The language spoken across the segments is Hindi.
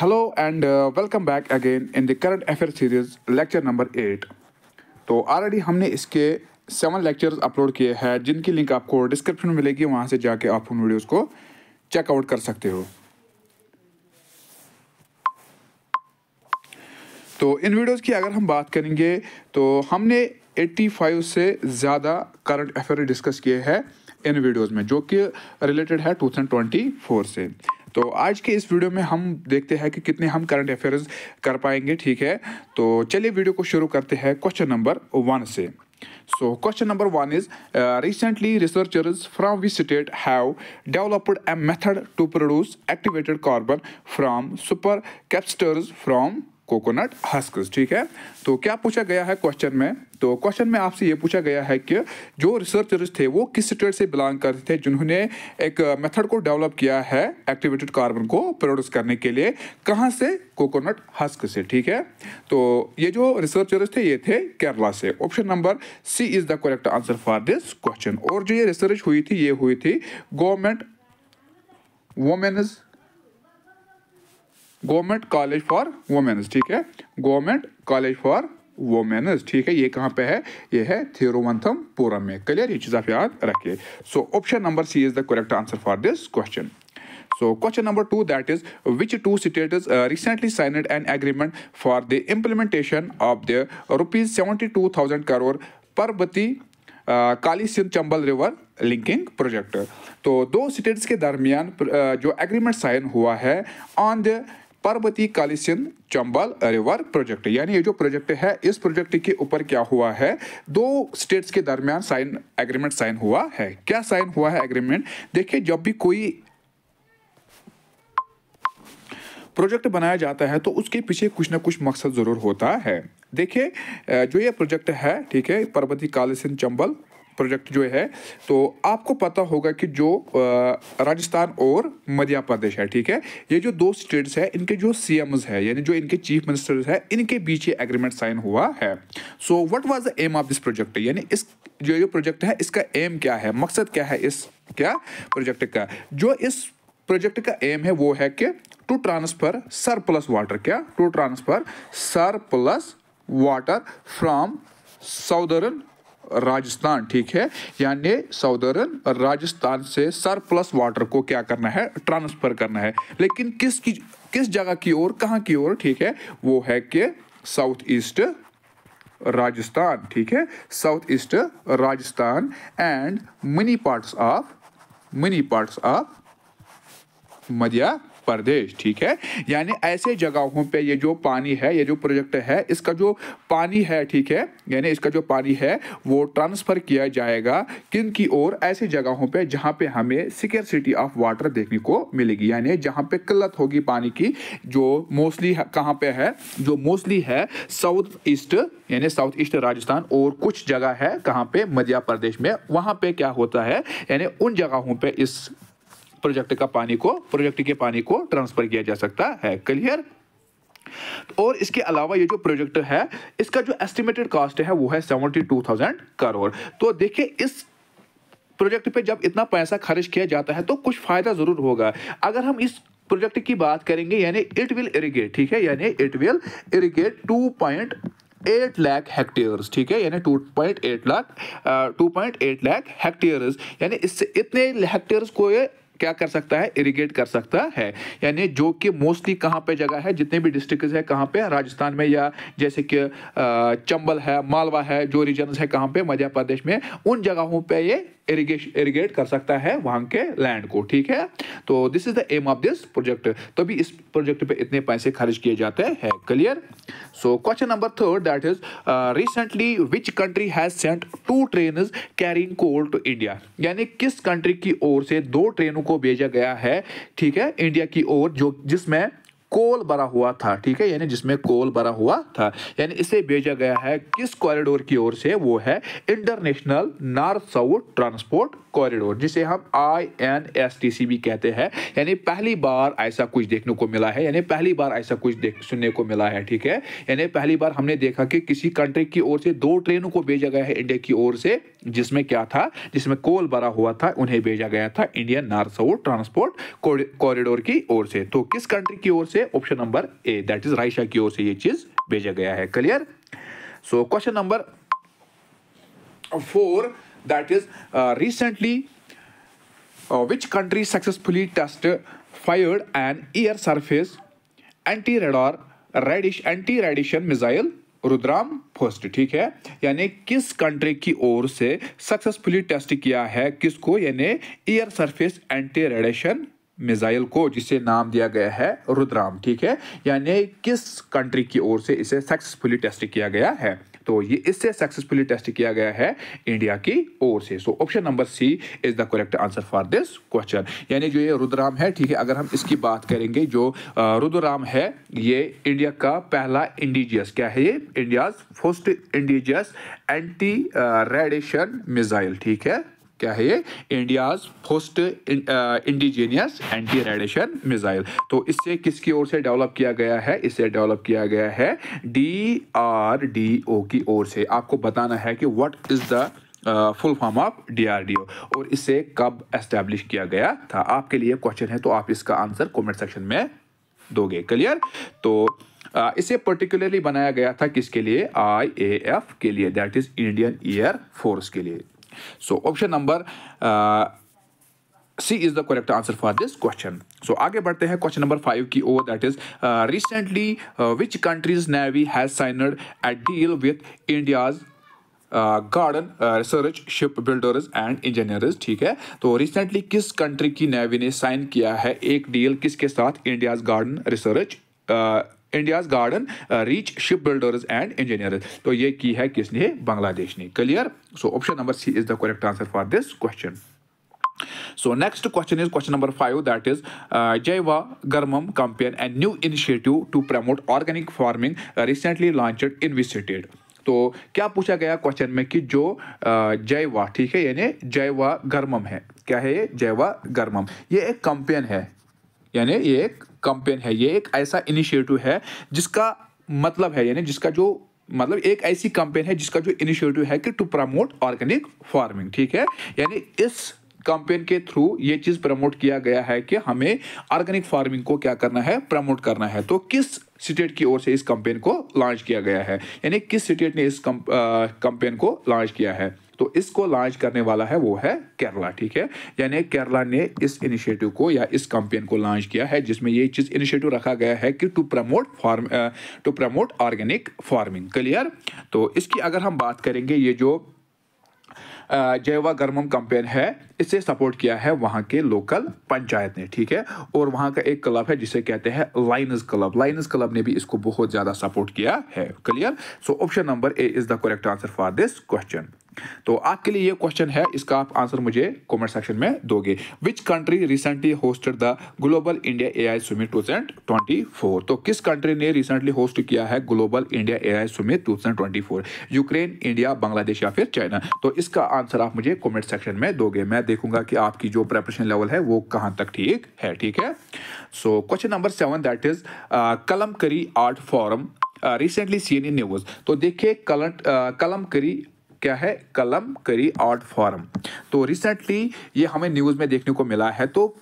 Hello and welcome back again in the current affair series lecture number eight तो ऑलरेडी हमने इसके सेवन लेक्चर्स अपलोड किए हैं जिनकी लिंक आपको डिस्क्रिप्शन में मिलेगी वहां से जाके आप उन वीडियोस को चेकआउट कर सकते हो तो इन वीडियोस की अगर हम बात करेंगे तो हमने 85 से ज़्यादा करंट अफेयर डिस्कस किए हैं इन वीडियोस में जो कि रिलेटेड है 2024 से तो आज के इस वीडियो में हम देखते हैं कि कितने हम करंट अफेयर्स कर पाएंगे ठीक है तो चलिए वीडियो को शुरू करते हैं क्वेश्चन नंबर वन से so question number one is recently researchers from we state have developed a method to produce activated carbon from super capacitors from coconut husk ठीक है तो क्या पूछा गया है क्वेश्चन में तो क्वेश्चन में आपसे ये पूछा गया है कि जो रिसर्चर्स थे वो किस स्टेट से बिलोंग करते थे जिन्होंने एक मेथड को डेवलप किया है एक्टिवेटेड कार्बन को प्रोड्यूस करने के लिए कहाँ से कोकोनट हस्क से ठीक है तो ये जो रिसर्चर्स थे ये थे केरला से option number C is the correct answer for this question और जो ये रिसर्च हुई थी ये हुई थी government women's government college for women's ठीक है गवर्नमेंट कॉलेज फॉर वोमेन्स ठीक है ये कहाँ पे है ये है थिरुवंथमपुरम में क्लियर ये चीज़ आप याद रखिए so option number C is the correct answer for this question so number two that is which two state is recently signed an agreement for the implementation of the rupees seventy two thousand crore Parvati Kalisindh Chambal river linking project तो दो स्टेट्स के दरमियान uh, जो एग्रीमेंट साइन हुआ है on the Parvati Kalisindh Chambal river project यानी ये जो प्रोजेक्ट है इस प्रोजेक्ट के ऊपर क्या हुआ है दो स्टेट्स के दरमियान साइन एग्रीमेंट साइन हुआ है क्या साइन हुआ है एग्रीमेंट देखिए जब भी कोई प्रोजेक्ट बनाया जाता है तो उसके पीछे कुछ ना कुछ मकसद ज़रूर होता है देखिए जो ये प्रोजेक्ट है ठीक है पर्वती कालीसिंध चंबल प्रोजेक्ट जो है तो आपको पता होगा कि जो राजस्थान और मध्य प्रदेश है ठीक है ये जो दो स्टेट्स हैं इनके जो सी है यानी जो इनके चीफ मिनिस्टर्स है इनके बीच ये एग्रीमेंट साइन हुआ है so what was the aim of this project यानी इस जो जो प्रोजेक्ट है इसका एम क्या है मकसद क्या है इस क्या प्रोजेक्ट का जो इस प्रोजेक्ट का एम है वो है कि to transfer surplus water क्या to transfer surplus water from southern Rajasthan ठीक है यानी साउदर्न राजस्थान से सरप्लस वाटर को क्या करना है ट्रांसफर करना है लेकिन किस की किस जगह की ओर कहाँ की ओर ठीक है वो है कि साउथ ईस्ट राजस्थान ठीक है south east Rajasthan and many parts of many parts of Madhya Pradesh ठीक है यानी ऐसे जगहों पे ये जो पानी है ये जो प्रोजेक्ट है इसका जो पानी है ठीक है यानी इसका जो पानी है वो ट्रांसफ़र किया जाएगा किन की ओर ऐसे जगहों पे जहाँ पे हमें सिक्योर ऑफ वाटर देखने को मिलेगी यानी जहाँ पे किल्लत होगी पानी की जो मोस्टली कहाँ पे है जो मोस्टली है साउथ ईस्ट यानी साउथ ईस्ट राजस्थान और कुछ जगह है कहाँ पे मध्य प्रदेश में वहाँ पे क्या होता है यानी उन जगहों पे इस प्रोजेक्ट का पानी को प्रोजेक्ट के पानी को ट्रांसफर किया जा सकता है क्लियर और इसके अलावा ये जो प्रोजेक्ट है इसका जो एस्टिमेटेड कॉस्ट है वो है सेवेंटी टू थाउजेंड करोड़ तो देखिए इस प्रोजेक्ट पे जब इतना पैसा खर्च किया जाता है तो कुछ फायदा जरूर होगा अगर हम इस प्रोजेक्ट की बात करेंगे यानी इट विल इरिगेट ठीक है यानी it will irrigate two point eight lakh hectares ठीक है यानी two point eight lakh two point eight lakh hectares यानी इससे इतने हेक्टेयर्स को ये क्या कर सकता है इरिगेट कर सकता है यानी जो कि मोस्टली कहाँ पे जगह है जितने भी डिस्ट्रिक्ट है कहाँ पे राजस्थान में या जैसे कि चंबल है मालवा है जो रीजन है कहाँ पे मध्य प्रदेश में उन जगहों पर ये इरिगेट कर सकता है वहां के लैंड को ठीक है तो this is the aim of this project तभी इस प्रोजेक्ट पे इतने पैसे खर्च किए जाते हैं clear so question number third that is recently which country has sent to train carrying coal to India यानी किस कंट्री की ओर से दो ट्रेनों को भेजा गया है ठीक है इंडिया की ओर जो जिसमें कोल भरा हुआ था ठीक है यानी जिसमें कोल भरा हुआ था यानी इसे भेजा गया है किस कॉरिडोर की ओर से वो है international north south transport corridor जिसे हम I N S T C भी कहते हैं यानी पहली बार ऐसा कुछ देखने को मिला है यानी पहली बार ऐसा कुछ देख सुनने को मिला है ठीक है यानी पहली बार हमने देखा कि किसी कंट्री की ओर से दो ट्रेनों को भेजा गया है इंडिया की ओर से जिसमें क्या था जिसमें कोल भरा हुआ था उन्हें भेजा गया था Indian north south transport corridor की ओर से तो किस कंट्री की ओर से है option number A that is Russia की ओर से ये चीज भेजा गया है clear so question number four that is recently which country successfully test fired an air surface anti radar radish anti radiation missile Rudram first ठीक है यानी किस कंट्री की ओर से सक्सेसफुली टेस्ट किया है किसको यानी air surface anti radiation missile को जिसे नाम दिया गया है रुद्राम ठीक है यानी किस कंट्री की ओर से इसे सक्सेसफुली टेस्ट किया गया है तो ये इससे सक्सेसफुली टेस्ट किया गया है इंडिया की ओर से so option number C is the correct answer for this question यानी जो ये रुद्राम है ठीक है अगर हम इसकी बात करेंगे जो रुद्राम है ये इंडिया का पहला इंडिजियस क्या है ये India's first indigenous anti radiation missile ठीक है क्या है ये India's first indigenous anti radiation missile तो इससे किसकी ओर से डेवलप किया गया है इसे डेवलप किया गया है डी आर डी ओ की ओर से आपको बताना है कि what is the full form of DRDO और इसे कब एस्टेब्लिश किया गया था आपके लिए क्वेश्चन है तो आप इसका आंसर कॉमेंट सेक्शन में दोगे क्लियर तो uh, इसे पर्टिकुलरली बनाया गया था किसके लिए आई ए एफ के लिए that is Indian air force के लिए so option number C is the correct answer for this question so आगे बढ़ते हैं क्वेश्चन नंबर फाइव की ओर that is recently which country's navy has signed a deal with India's garden research ship builders and engineers ठीक है तो रिसेंटली किस कंट्री की नेवी ने साइन किया है एक डील किसके साथ India's garden research India's garden reach ship builders and engineer तो ये की है किसने बांग्लादेश ने clear so option number C is the correct answer for this question so next question is question number five that is जयवा गर्मम compare and new initiative to promote organic farming recently launched in visited तो क्या पूछा गया क्वेश्चन में कि जो जयवा uh, ठीक है यानी जयवा गर्मम है क्या है ये जयवा गर्मम ये एक कंपेयर है यानी ये एक कंपेन है ये एक ऐसा इनिशिएटिव है जिसका मतलब है यानी जिसका जो मतलब एक ऐसी कंपेन है जिसका जो इनिशिएटिव है कि टू प्रमोट ऑर्गेनिक फार्मिंग ठीक है यानी इस कैंपेन के थ्रू ये चीज़ प्रमोट किया गया है कि हमें ऑर्गेनिक फार्मिंग को क्या करना है प्रमोट करना है तो किस स्टेट की ओर से इस कंपेन को लॉन्च किया गया है यानी किस स्टेट ने इस कंपेन को लॉन्च किया है तो इसको लॉन्च करने वाला है वो है केरला ठीक है यानी केरला ने इस इनिशिएटिव को या इस कंपेन को लॉन्च किया है जिसमें ये चीज़ इनिशिएटिव रखा गया है कि to promote farm to promote organic farming clear तो इसकी अगर हम बात करेंगे ये जो जयवा गर्मम कंपेन है इसे सपोर्ट किया है वहाँ के लोकल पंचायत ने ठीक है और वहाँ का एक क्लब है जिसे कहते हैं लाइनस क्लब लाइनस क्लब ने भी इसको बहुत ज़्यादा सपोर्ट किया है clear so option number A is the correct answer for this question तो आपके लिए ये क्वेश्चन है इसका आप आंसर मुझे कमेंट सेक्शन में दोगे which country recently hosted the global India A I summit two तो किस कंट्री ने रिसेंटली होस्ट किया है global India A I summit two Ukraine India Bangladesh या फिर चाइना तो इसका आंसर आप मुझे कमेंट सेक्शन में दोगे मैं देखूंगा कि आपकी जो प्रेपरेशन लेवल है वो कहाँ तक ठीक है ठीक है so question number seven that is Kalamkari art form recently seen in news तो देखिए कलम करी uh, क्या है कलम करी आर्ट फॉर्म तो रिसेंटली ये हमें न्यूज़ में देखने को मिला है तो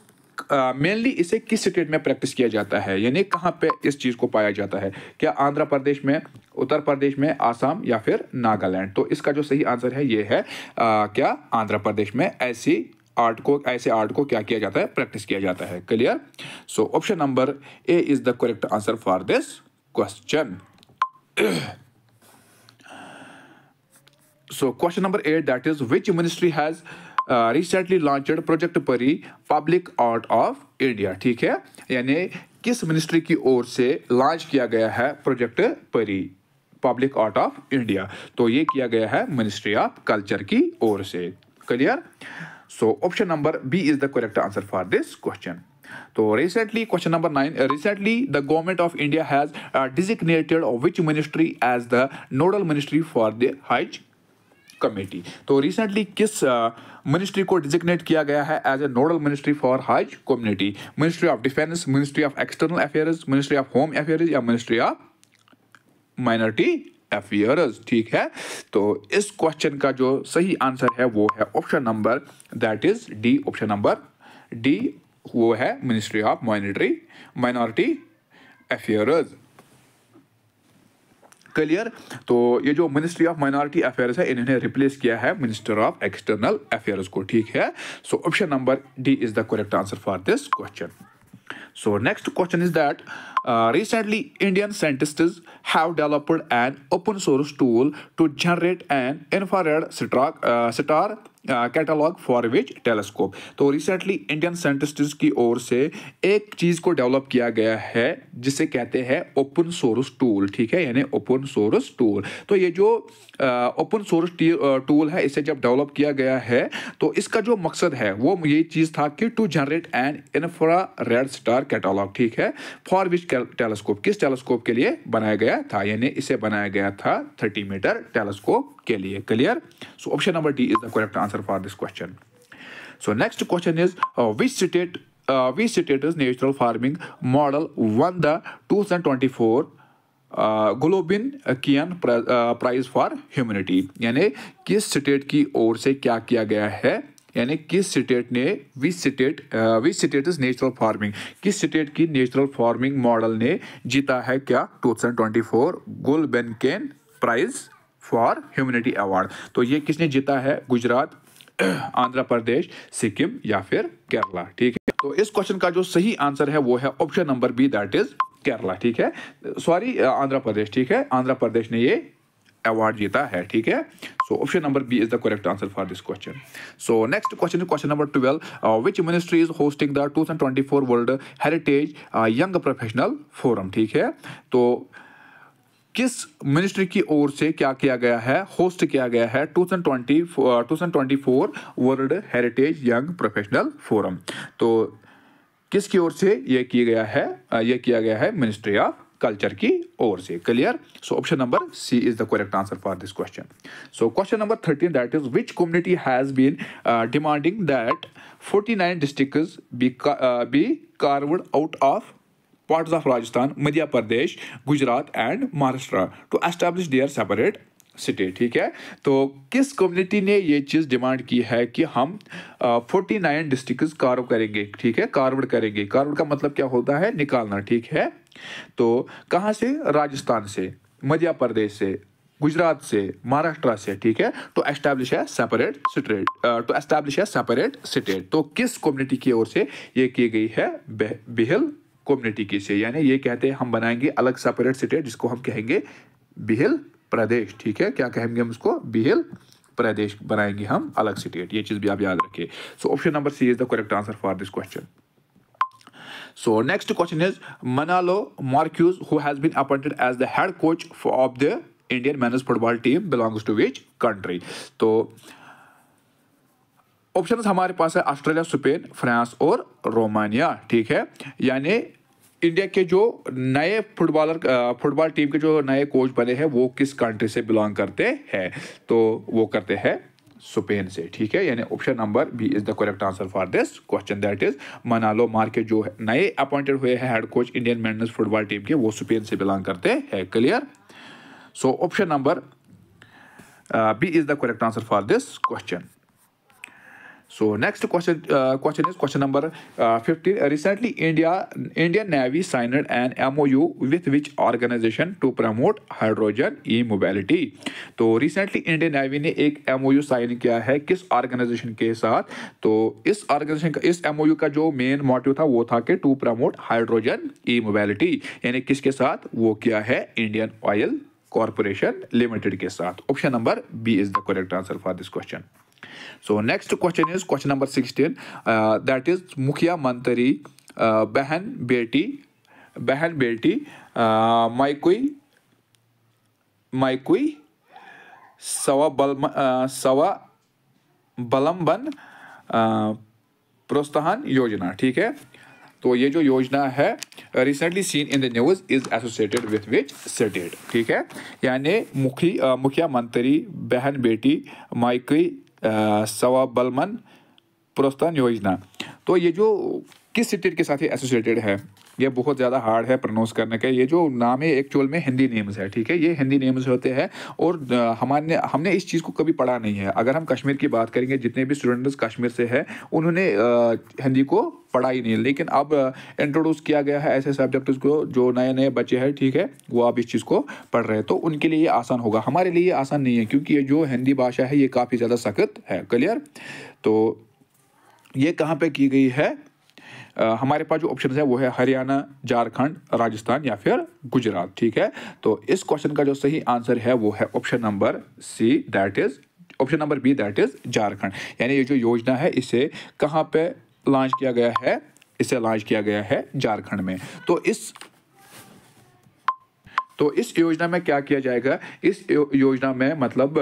मेनली uh, इसे किस स्टेट में प्रैक्टिस किया जाता है यानी कहाँ पे इस चीज़ को पाया जाता है क्या आंध्र प्रदेश में उत्तर प्रदेश में आसाम या फिर नागालैंड तो इसका जो सही आंसर है ये है uh, क्या आंध्र प्रदेश में ऐसी आर्ट को ऐसे आर्ट को क्या किया जाता है प्रैक्टिस किया जाता है clear so option number A is the correct answer for this question So question number eight, that is, which ministry has uh, recently launched Project Pari Public Art of India? theek hai yani kis ministry ki or se launch kiya gaya hai project pari public art of india to ye kiya gaya hai ministry of culture ki or se clear so option number b is the correct answer for this question तो recently question number nine recently the government of India has designated which ministry as the nodal ministry for the Haj committee तो रिसेंटली किस मिनिस्ट्री को डिजिग्नेट किया गया है as a nodal ministry for Haj community ministry of defence ministry of external affairs ministry of home affairs या मिनिस्ट्री ऑफ माइनॉरिटी अफेयर्स ठीक है तो इस क्वेश्चन का जो सही आंसर है वो है option number that is D option number D वो है ministry of minority minority affairs clear तो ये जो मिनिस्ट्री ऑफ माइनॉरिटी अफेयर्स है इन्होंने रिप्लेस किया है मिनिस्टर ऑफ एक्सटर्नल अफेयर्स को ठीक है so option number D is the correct answer for this question so next question is that Uh, recently, Indian scientists have developed an open source tool to generate an infrared star, uh, star catalogue for which telescope तो रिसेंटली इंडियन साइंटिस्ट की ओर से एक चीज़ को डेवलप किया गया है जिसे कहते हैं ओपन सोर्स टूल ठीक है यानी ओपन सोर्स टूल तो ये जो ओपन सोर्स टूल है इसे जब डेवलप किया गया है तो इसका जो मकसद है वो ये चीज़ था कि to generate an infrared star catalogue ठीक है फॉर विच टेलीस्कोप किस टेलीस्कोप के लिए बनाया गया था यानी इसे बनाया गया था 30 मीटर टेलीस्कोप के लिए clear so option number D is the correct answer for this question so next question is which state which state is natural farming model won the two Gulbenkian prize for humanity यानी किस स्टेट की ओर से क्या किया गया है यानी किस स्टेट ने which state which state is natural farming किस स्टेट की नेचुरल फार्मिंग मॉडल ने जीता है क्या 2024 Ken prize for humanity award तो ये किसने जीता है गुजरात आंध्र प्रदेश सिक्किम या फिर केरला ठीक है तो इस क्वेश्चन का जो सही आंसर है वो है option number B that is Kerala ठीक है सॉरी uh, आंध्र प्रदेश ठीक है आंध्र प्रदेश ने ये अवार्ड जीता है ठीक है so option number B is the correct answer for this question so next question is question number twelve which ministry is hosting the two twenty four world heritage young professional forum ठीक है तो किस मिनिस्ट्री की ओर से क्या किया गया है होस्ट किया गया है two thousand twenty two thousand twenty four world heritage young professional forum तो किसकी ओर से यह किया गया है uh, यह किया गया है मिनिस्ट्री ऑफ कल्चर की ओर से clear so option number C is the correct answer for this question so question number thirteen that is which community has been demanding that forty nine district be carved out of part of Rajasthan Madhya Pradesh Gujarat and Maharashtra to establish their separate state ठीक है तो किस कम्युनिटी ने ये चीज़ डिमांड की है कि हम फोर्टी नाइन डिस्ट्रिक्ट कार्व करेंगे ठीक है कार्वड करेंगे कार्वड का मतलब क्या होता है निकालना ठीक है तो कहाँ से राजस्थान से मध्य प्रदेश से गुजरात से महाराष्ट्र से ठीक है तो एस्टैब्लिश है सेपरेट स्टेट तो एस्टैब्लिश है सेपरेट स्टेट तो किस कम्युनिटी की ओर से ये की गई है बिहल कम्युनिटी की से यानी ये कहते हैं हम बनाएंगे अलग सेपरेट स्टेट जिसको हम कहेंगे बिहल प्रदेश ठीक है क्या कहेंगे हम उसको बिहल प्रदेश बनाएंगे हम अलग स्टेट ये चीज़ भी आप याद रखिए so option number C is the correct answer for this question So next question is Manalo Marcus, who has been appointed as the head coach for, of the Indian men's football team, belongs to which country? so option हमारे पास है ऑस्ट्रेलिया स्पेन फ्रांस और रोमानिया ठीक है यानी इंडिया के जो नए फुटबॉलर फुटबॉल टीम के जो नए कोच बने हैं वो किस कंट्री से बिलोंग करते हैं तो वो करते हैं स्पेन से ठीक है यानी option number B is the correct answer for this question that is Manolo Marquez जो नए अपॉइंटेड हुए हैं head coach Indian men's football team के वो स्पेन से बिलोंग करते हैं clear so option number B is the correct answer for this question So next question uh, question is question number uh, 50 Recently, India Indian Navy signed an MOU with which organization to promote hydrogen e-mobility? so, recently Indian Navy ne ek MOU sign किया है किस ऑर्गेनाइजेशन के साथ तो is organization ka is MOU का जो मेन मोटिव था वो था कि to promote hydrogen e mobility यानी किसके sath wo किया hai indian oil corporation limited ke sath option number b is the correct answer for this question So next question is question number 16 uh, that is Mukhya Mantari uh, Behan Beti Behan Beti uh, Maikui Maikui Sawa Balma uh, Sawa Balamban uh, प्रोत्साहन योजना ठीक है तो ये जो योजना है recently seen in the news is associated with which state ठीक है यानी मुखी मुखिया मंत्री बहन बेटी माइकी सवाब बलमन प्रोत्साहन योजना तो ये जो किस स्टेट के साथ एसोसिएटेड है ये बहुत ज़्यादा हार्ड है प्रोनाउंस करने का ये जो नाम है एक्चुअल में हिंदी नेम्स है ठीक है ये हिंदी नेम्स होते हैं और हमारे हमने इस चीज़ को कभी पढ़ा नहीं है अगर हम कश्मीर की बात करेंगे जितने भी स्टूडेंट्स कश्मीर से है उन्होंने हिंदी को पढ़ा ही नहीं लेकिन अब इंट्रोड्यूस किया गया है ऐसे सब्जेक्ट्स को जो नए नए बच्चे हैं ठीक है वो आप इस चीज़ को पढ़ रहे हैं तो उनके लिए ये आसान होगा हमारे लिए ये आसान नहीं है क्योंकि ये जो हिंदी भाषा है ये काफ़ी ज़्यादा सख्त है क्लियर तो ये कहाँ पे की गई है हमारे पास जो ऑप्शन है वो है हरियाणा झारखंड राजस्थान या फिर गुजरात ठीक है तो इस क्वेश्चन का जो सही आंसर है वो है option number C that is option number B that is Jharkhand यानी ये जो योजना है इसे कहाँ पे लॉन्च किया गया है इसे लॉन्च किया गया है झारखंड में तो इस तो इस योजना में क्या किया जाएगा इस योजना में मतलब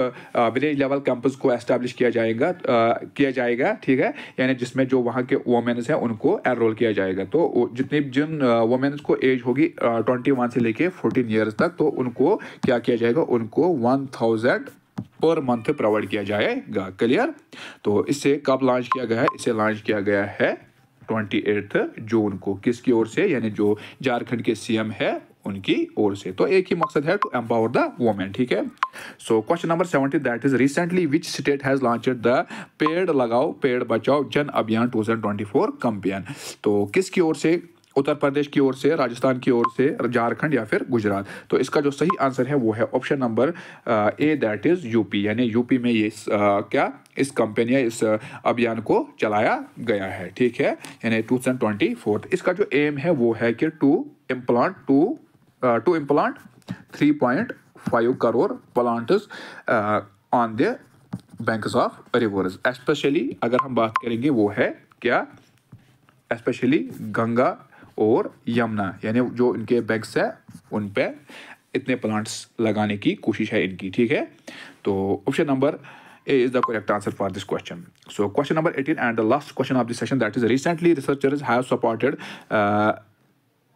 विलेज लेवल कैंपस को एस्टेब्लिश किया जाएगा आ, किया जाएगा ठीक है यानी जिसमें जो वहाँ के वोमेन्स हैं उनको एनरोल किया जाएगा तो जितनी जिन वोमेन्स को एज होगी ट्वेंटी वन से लेके फोर्टीन ईयर्स तक तो उनको क्या किया जाएगा उनको one thousand per month provide किया जाएगा क्लियर तो इसे कब लॉन्च किया गया है इसे लॉन्च किया गया है ट्वेंटी एट्थ जून को किसकी ओर से यानी जो झारखंड के सीएम है उनकी ओर से तो एक ही मकसद है टू एम्पावर द वोमेन ठीक है so question number seventy that is recently which state has launch the Ped Lagao Ped Bachao Jan Abhiyan two thousand twenty four campaign तो किसकी ओर से उत्तर प्रदेश की ओर से राजस्थान की ओर से झारखंड या फिर गुजरात तो इसका जो सही आंसर है वो है option number A that is UP यानी यूपी में ये इस, uh, आ, क्या इस कंपनी या इस uh, अभियान को चलाया गया है ठीक है यानी टू थाउजेंड ट्वेंटी फोर्थ इसका जो एम है वो है कि to implant to Uh, to implant 3.5 crore plants uh, on the banks of rivers especially agar hum baat karenge wo hai kya especially ganga और यमुना यानी जो इनके बैग्स हैं उन पर इतने प्लांट्स लगाने की कोशिश है इनकी ठीक है तो option number A is the correct answer for this question so question number 18 and the last question of the session that is recently researchers have supported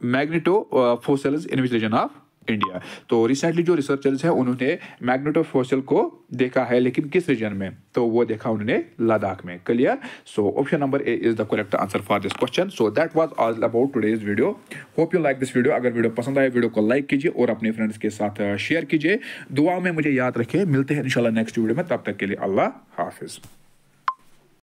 magneto fossils region of India तो रिसेंटली जो रिसर्चर्स हैं उन्होंने मैग्नेटो फोसल को देखा है लेकिन किस रीजन में तो वो देखा उन्होंने लद्दाख में clear so option number A is the correct answer for this question so that was all about today's video hope you like this video अगर वीडियो पसंद आए वीडियो को लाइक कीजिए और अपने फ्रेंड्स के साथ शेयर कीजिए दुआ में मुझे याद रखिए मिलते हैं इंशाल्लाह नेक्स्ट वीडियो में तब तक के लिए अल्लाह हाफिज़